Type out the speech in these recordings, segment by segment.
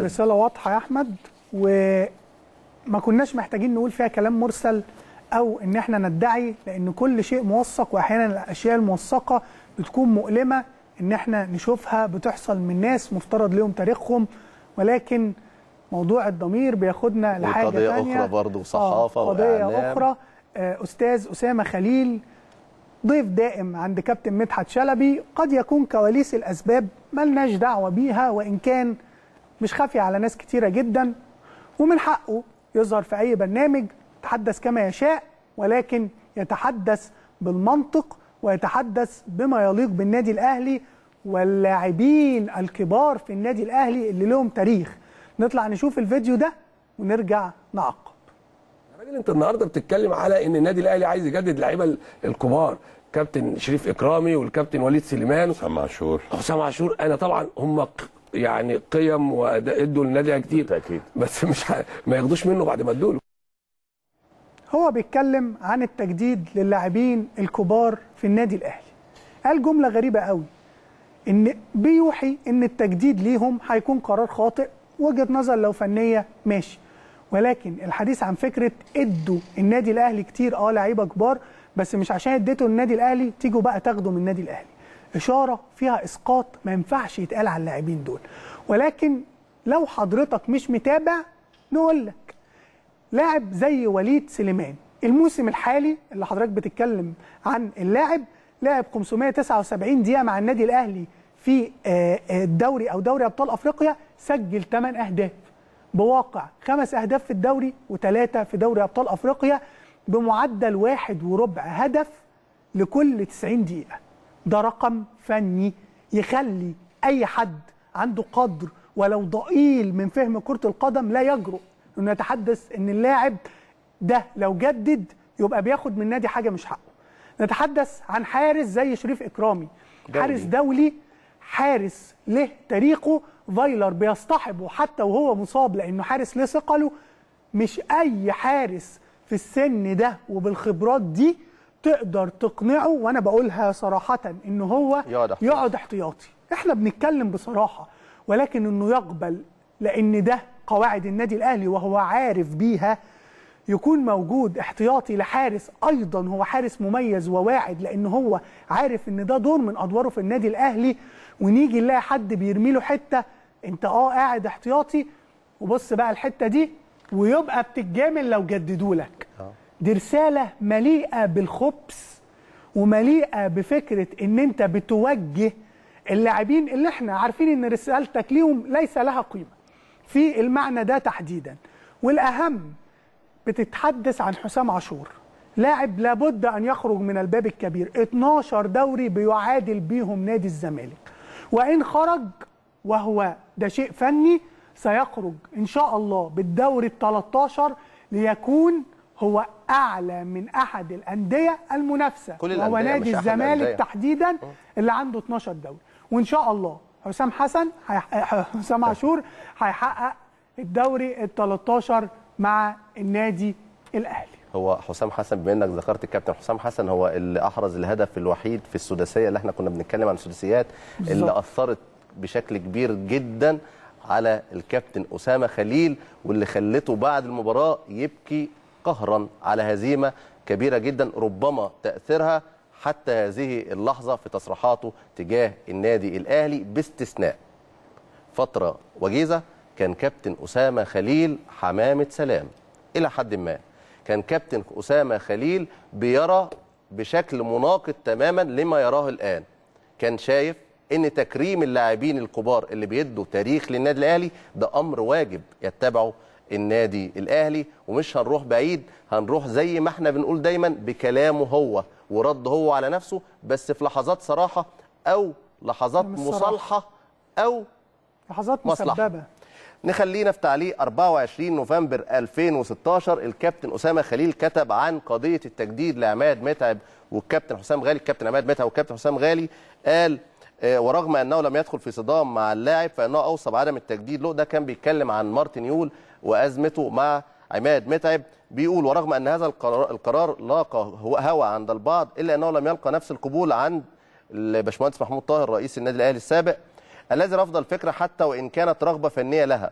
رسالة واضحة يا أحمد وما كناش محتاجين نقول فيها كلام مرسل أو إن إحنا ندعي لأن كل شيء موثق وأحيانا الأشياء الموثقة بتكون مؤلمة إن إحنا نشوفها بتحصل من ناس مفترض ليهم تاريخهم ولكن موضوع الضمير بياخدنا لحاجة تانية قضية أخرى برضه آه، صحافة آه قضية وإعلام. أخرى آه، أستاذ أسامة خليل ضيف دائم عند كابتن مدحت شلبي قد يكون كواليس الأسباب ملناش دعوة بيها وإن كان مش خافي على ناس كتيرة جدا ومن حقه يظهر في أي برنامج يتحدث كما يشاء ولكن يتحدث بالمنطق ويتحدث بما يليق بالنادي الأهلي واللاعبين الكبار في النادي الأهلي اللي لهم تاريخ نطلع نشوف الفيديو ده ونرجع نعقب يا راجل انت النهارده بتتكلم على ان النادي الاهلي عايز يجدد اللعيبه الكبار كابتن شريف اكرامي والكابتن وليد سليمان وسام عاشور حسام عاشور انا طبعا هم يعني قيم وادوا للنادي كتير بالتاكيد بس مش ح... ما ياخدوش منه بعد ما ادوا له هو بيتكلم عن التجديد للاعبين الكبار في النادي الاهلي قال جمله غريبه قوي ان بيوحي ان التجديد ليهم هيكون قرار خاطئ وجهه نظر لو فنيه ماشي ولكن الحديث عن فكره ادوا النادي الاهلي كتير اه لعيبه كبار بس مش عشان اديته النادي الاهلي تيجوا بقى تاخدوا من النادي الاهلي اشاره فيها اسقاط ما ينفعش يتقال على اللاعبين دول ولكن لو حضرتك مش متابع نقول لك لاعب زي وليد سليمان الموسم الحالي اللي حضرتك بتتكلم عن اللاعب لاعب 579 دقيقه مع النادي الاهلي في آه، آه، الدوري او دوري ابطال افريقيا سجل 8 اهداف بواقع خمس اهداف في الدوري وثلاثه في دوري ابطال افريقيا بمعدل واحد وربع هدف لكل 90 دقيقه ده رقم فني يخلي اي حد عنده قدر ولو ضئيل من فهم كره القدم لا يجرؤ انه يتحدث ان اللاعب ده لو جدد يبقى بياخد من النادي حاجه مش حقه نتحدث عن حارس زي شريف اكرامي دولي. حارس دولي حارس له تاريخه فايلر بيصطحبه حتى وهو مصاب لانه حارس له ثقله مش اي حارس في السن ده وبالخبرات دي تقدر تقنعه وانا بقولها صراحه ان هو يقعد احتياطي احنا بنتكلم بصراحه ولكن انه يقبل لان ده قواعد النادي الاهلي وهو عارف بيها يكون موجود احتياطي لحارس ايضا هو حارس مميز وواعد لان هو عارف ان ده دور من ادواره في النادي الاهلي ونيجي نلاقي حد بيرمي له حته انت اه قاعد احتياطي وبص بقى الحته دي ويبقى بتتجامل لو جددوا لك دي رسالة مليئة بالخبث ومليئة بفكرة ان انت بتوجه اللاعبين اللي احنا عارفين ان رسالتك ليهم ليس لها قيمة في المعنى ده تحديدا والأهم بتتحدث عن حسام عاشور لاعب لابد أن يخرج من الباب الكبير 12 دوري بيعادل بيهم نادي الزمالك وإن خرج وهو ده شيء فني سيخرج إن شاء الله بالدوري ال 13 ليكون هو اعلى من احد الانديه المنافسه كل الأندية هو نادي الزمالك تحديدا أه. اللي عنده 12 دوري وان شاء الله حسام حسن حسام طيب. عاشور هيحقق الدوري ال 13 مع النادي الاهلي هو حسام حسن بما انك ذكرت الكابتن حسام حسن هو اللي احرز الهدف الوحيد في السداسيه اللي احنا كنا بنتكلم عن السداسيات اللي اثرت بشكل كبير جدا على الكابتن اسامه خليل واللي خلته بعد المباراه يبكي قهرا على هزيمة كبيرة جدا ربما تأثيرها حتى هذه اللحظة في تصريحاته تجاه النادي الأهلي باستثناء فترة وجيزة كان كابتن أسامة خليل حمامة سلام إلى حد ما كان كابتن أسامة خليل بيرى بشكل مناقض تماما لما يراه الآن كان شايف ان تكريم اللاعبين الكبار اللي بيدوا تاريخ للنادي الاهلي ده امر واجب يتبعه النادي الاهلي ومش هنروح بعيد هنروح زي ما احنا بنقول دايما بكلامه هو ورد هو على نفسه بس في لحظات صراحه او لحظات مصالحه او لحظات مسببه نخلينا في تعليق 24 نوفمبر 2016 الكابتن اسامه خليل كتب عن قضيه التجديد لعماد متعب والكابتن حسام غالي الكابتن عماد متعب والكابتن حسام غالي قال آه، ورغم انه لم يدخل في صدام مع اللاعب فانه اوصى بعدم التجديد له ده كان بيتكلم عن مارتن يول وازمته مع عماد متعب بيقول ورغم ان هذا القرار, لاقى هوى عند البعض الا انه لم يلقى نفس القبول عند الباشمهندس محمود طاهر رئيس النادي الاهلي السابق الذي رفض الفكره حتى وان كانت رغبه فنيه لها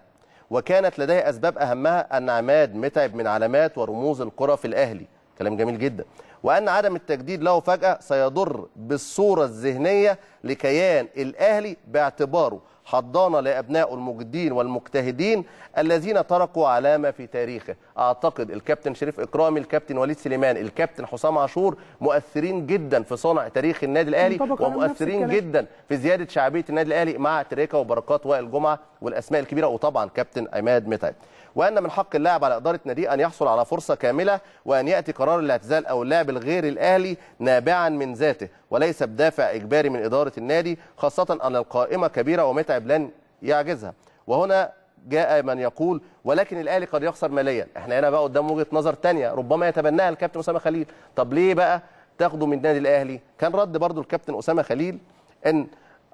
وكانت لديه اسباب اهمها ان عماد متعب من علامات ورموز الكره في الاهلي كلام جميل جدا وأن عدم التجديد له فجأة سيضر بالصورة الذهنية لكيان الأهلي باعتباره حضانة لأبناء المجدين والمجتهدين الذين تركوا علامة في تاريخه أعتقد الكابتن شريف إكرامي الكابتن وليد سليمان الكابتن حسام عاشور مؤثرين جدا في صنع تاريخ النادي الأهلي ومؤثرين جدا في زيادة شعبية النادي الأهلي مع تريكة وبركات وائل جمعة والأسماء الكبيرة وطبعا كابتن عماد متعب وأن من حق اللاعب على إدارة ناديه أن يحصل على فرصة كاملة وأن يأتي قرار الاعتزال أو اللاعب الغير الأهلي نابعا من ذاته وليس بدافع إجباري من إدارة النادي خاصة أن القائمة كبيرة ومتعب لن يعجزها وهنا جاء من يقول ولكن الاهلي قد يخسر ماليا احنا هنا بقى قدام وجهه نظر ثانيه ربما يتبناها الكابتن اسامه خليل طب ليه بقى تاخده من النادي الاهلي كان رد برضو الكابتن اسامه خليل ان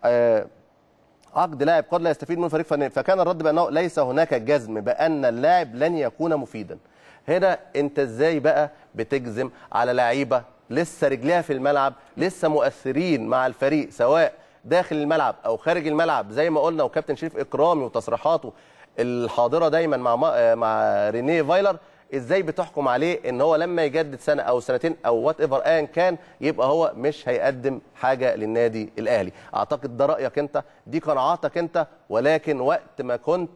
آه عقد لاعب قد لا يستفيد من فريق فني فكان الرد بانه ليس هناك جزم بان اللاعب لن يكون مفيدا هنا انت ازاي بقى بتجزم على لعيبه لسه رجليها في الملعب لسه مؤثرين مع الفريق سواء داخل الملعب او خارج الملعب زي ما قلنا وكابتن شريف اكرامي وتصريحاته الحاضره دايما مع مع رينيه فايلر ازاي بتحكم عليه ان هو لما يجدد سنه او سنتين او وات ايفر ايا كان يبقى هو مش هيقدم حاجه للنادي الاهلي اعتقد ده رايك انت دي قناعاتك انت ولكن وقت ما كنت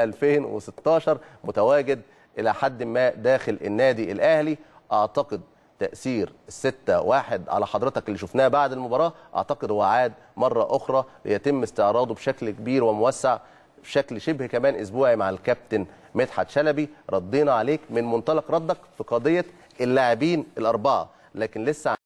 2016 متواجد الى حد ما داخل النادي الاهلي اعتقد تاثير الستة واحد على حضرتك اللي شفناه بعد المباراه اعتقد هو عاد مره اخرى ليتم استعراضه بشكل كبير وموسع بشكل شبه كمان اسبوعي مع الكابتن مدحت شلبي ردينا عليك من منطلق ردك في قضيه اللاعبين الاربعه لكن لسه